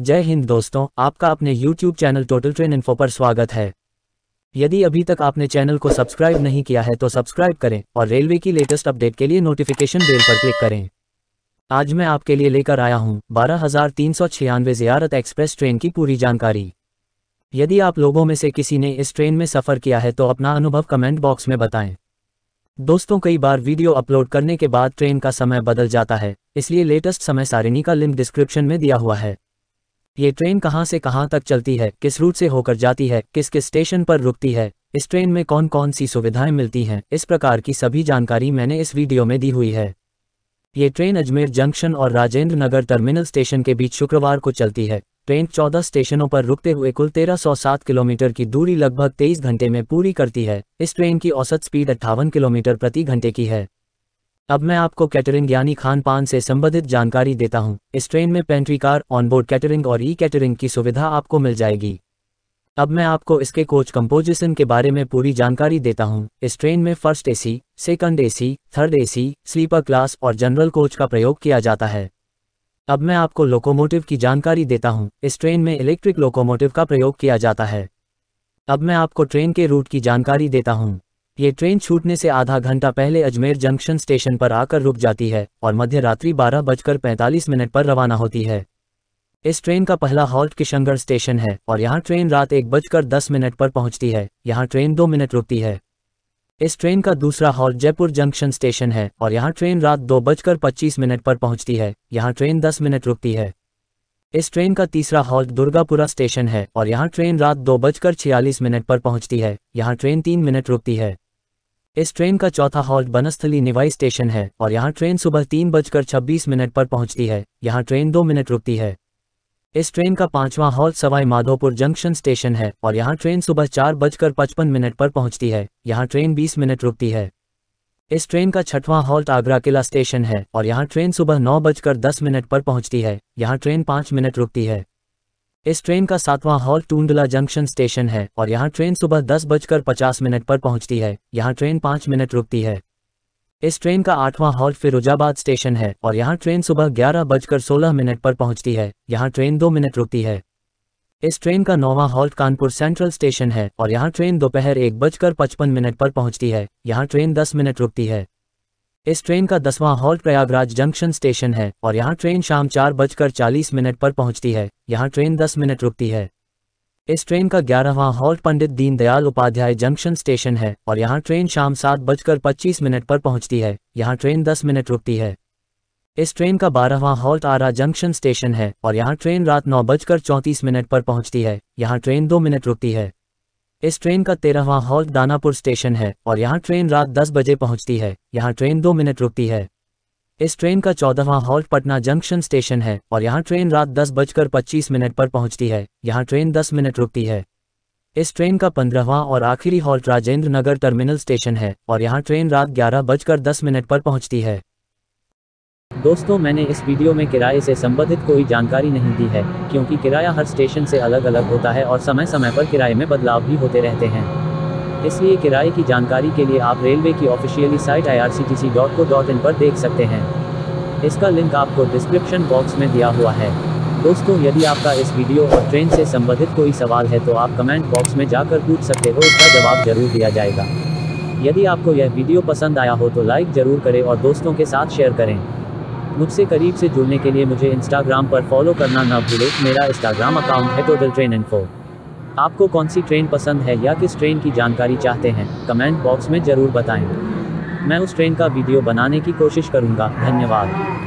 जय हिंद दोस्तों आपका अपने YouTube channel total train info पर स्वागत है यदि अभी तक आपने चैनल को सब्सक्राइब नहीं किया है तो सब्सक्राइब करें और रेलवे की लेटेस्ट अपडेट के लिए नोटिफिकेशन बेल पर क्लिक करें आज मैं आपके लिए लेकर आया हूं बारह हजार तीन सौ छियानवे जियारत एक्सप्रेस ट्रेन की पूरी जानकारी यदि आप लोगों में से किसी ने इस ट्रेन में सफ़र किया है तो अपना अनुभव कमेंट बॉक्स में बताएं दोस्तों कई बार वीडियो अपलोड करने के बाद ट्रेन का समय बदल जाता है इसलिए लेटेस्ट समय सारिणी का लिंक डिस्क्रिप्शन में दिया हुआ है ये ट्रेन कहाँ से कहाँ तक चलती है किस रूट से होकर जाती है किस किस स्टेशन पर रुकती है इस ट्रेन में कौन कौन सी सुविधाएं मिलती हैं इस प्रकार की सभी जानकारी मैंने इस वीडियो में दी हुई है ये ट्रेन अजमेर जंक्शन और राजेंद्र नगर टर्मिनल स्टेशन के बीच शुक्रवार को चलती है ट्रेन 14 स्टेशनों पर रुकते हुए कुल 1307 किलोमीटर की दूरी लगभग 23 घंटे में पूरी करती है इस ट्रेन की औसत स्पीड अट्ठावन किलोमीटर प्रति घंटे की है अब मैं आपको कैटरिंग यानी खान पान से संबंधित जानकारी देता हूं। इस ट्रेन में पेंट्री कार ऑनबोर्ड कैटरिंग और ई कैटरिंग की सुविधा आपको मिल जाएगी अब मैं आपको इसके कोच कंपोजिशन के बारे में पूरी जानकारी देता हूं। इस ट्रेन में first AC, second AC, third AC, sleeper class और जनरल कोच का प्रयोग किया जाता है अब मैं आपको लोकोमोटिव की जानकारी देता हूँ इस ट्रेन में इलेक्ट्रिक लोकोमोटिव का प्रयोग किया जाता है अब मैं आपको ट्रेन के रूट की जानकारी देता हूँ ये ट्रेन छूटने से आधा घंटा पहले अजमेर जंक्शन स्टेशन पर आकर रुक जाती है और मध्य रात्रि बारह बजकर पैंतालीस मिनट पर रवाना होती है इस ट्रेन का पहला हॉल्ट किशनगढ़ स्टेशन है और यहाँ ट्रेन रात एक बजकर दस मिनट पर पहुँचती है यहाँ ट्रेन दो मिनट रुकती है इस ट्रेन का दूसरा हॉल्ट जयपुर जंक्शन स्टेशन है और यहाँ ट्रेन रात दो बजकर पच्चीस मिनट पर पहुँचती है यहाँ ट्रेन दस मिनट रुकती है इस ट्रेन का तीसरा हॉल्ट दुर्गापुरा स्टेशन है और यहाँ ट्रेन रात दो बजकर छियालीस मिनट पर पहुँचती है यहाँ ट्रेन तीन मिनट रुकती है इस ट्रेन का चौथा हॉल्ट बनस्थली निवाई स्टेशन है और यहाँ ट्रेन सुबह तीन बजकर छब्बीस मिनट पर पहुंचती है यहाँ ट्रेन दो मिनट रुकती है इस ट्रेन का पांचवा halt Sawai Madhopur junction station है और यहाँ ट्रेन सुबह चार बजकर पचपन मिनट पर पहुंचती है यहाँ ट्रेन बीस मिनट रुकती है इस ट्रेन का छठवां हॉल्ट आगरा किला स्टेशन है और यहाँ ट्रेन सुबह नौ बजकर दस मिनट पर पहुंचती है यहाँ ट्रेन पाँच मिनट रुकती है इस ट्रेन का सातवां हॉल टूंडला जंक्शन स्टेशन है और यहाँ ट्रेन सुबह दस बजकर पचास मिनट पर पहुँचती है यहाँ ट्रेन पाँच मिनट रुकती है इस ट्रेन का आठवां हॉल फिरोजाबाद स्टेशन है और यहाँ ट्रेन सुबह ग्यारह बजकर सोलह मिनट पर पहुँचती है यहाँ ट्रेन दो मिनट रुकती है इस ट्रेन का नौवां हॉल्ट कानपुर सेंट्रल स्टेशन है और यहाँ ट्रेन दोपहर एक बजकर पचपन मिनट पर पहुँचती है यहाँ ट्रेन दस मिनट रुकती है इस ट्रेन का दसवां हॉल्ट प्रयागराज जंक्शन स्टेशन है और यहाँ ट्रेन शाम चार बजकर चालीस मिनट पर पहुँचती है यहाँ ट्रेन दस मिनट रुकती है इस ट्रेन का ग्यारहवां halt Pandit Deendayal Upadhyay junction station है और यहाँ ट्रेन शाम सात बजकर पच्चीस मिनट पर पहुँचती है यहाँ ट्रेन दस मिनट रुकती है इस ट्रेन का बारहवां हॉल्ट आरा जंक्शन स्टेशन है और यहाँ ट्रेन रात नौ बजकर चौंतीस मिनट पर पहुँचती है यहाँ ट्रेन दो मिनट रुकती है इस ट्रेन का तेरहवा हॉल्ट दानापुर स्टेशन है और यहाँ ट्रेन रात दस बजे पहुँचती है यहाँ ट्रेन दो मिनट रुकती है इस ट्रेन का चौदहवा हॉल्ट पटना जंक्शन स्टेशन है और यहाँ ट्रेन रात दस बजकर पच्चीस मिनट पर पहुँचती है यहाँ ट्रेन दस मिनट रुकती है इस ट्रेन का पंद्रहवा और आखिरी halt Rajendra Nagar terminal station है और यहाँ ट्रेन रात ग्यारह बजकर दस मिनट पर पहुँचती है दोस्तों मैंने इस वीडियो में किराए से संबंधित कोई जानकारी नहीं दी है क्योंकि किराया हर स्टेशन से अलग अलग होता है और समय समय पर किराए में बदलाव भी होते रहते हैं इसलिए किराए की जानकारी के लिए आप रेलवे की ऑफिशियली साइट आई पर देख सकते हैं इसका लिंक आपको डिस्क्रिप्शन बॉक्स में दिया हुआ है दोस्तों यदि आपका इस वीडियो और ट्रेन से संबंधित कोई सवाल है तो आप कमेंट बॉक्स में जाकर पूछ सकते हो इसका जवाब जरूर दिया जाएगा यदि आपको यह वीडियो पसंद आया हो तो लाइक जरूर करें और दोस्तों के साथ शेयर करें मुझसे करीब से जुड़ने के लिए मुझे इंस्टाग्राम पर फॉलो करना न भूलें मेरा इंस्टाग्राम अकाउंट है टोटल ट्रेन इन्फो आपको कौन सी ट्रेन पसंद है या किस ट्रेन की जानकारी चाहते हैं कमेंट बॉक्स में ज़रूर बताएं मैं उस ट्रेन का वीडियो बनाने की कोशिश करूँगा धन्यवाद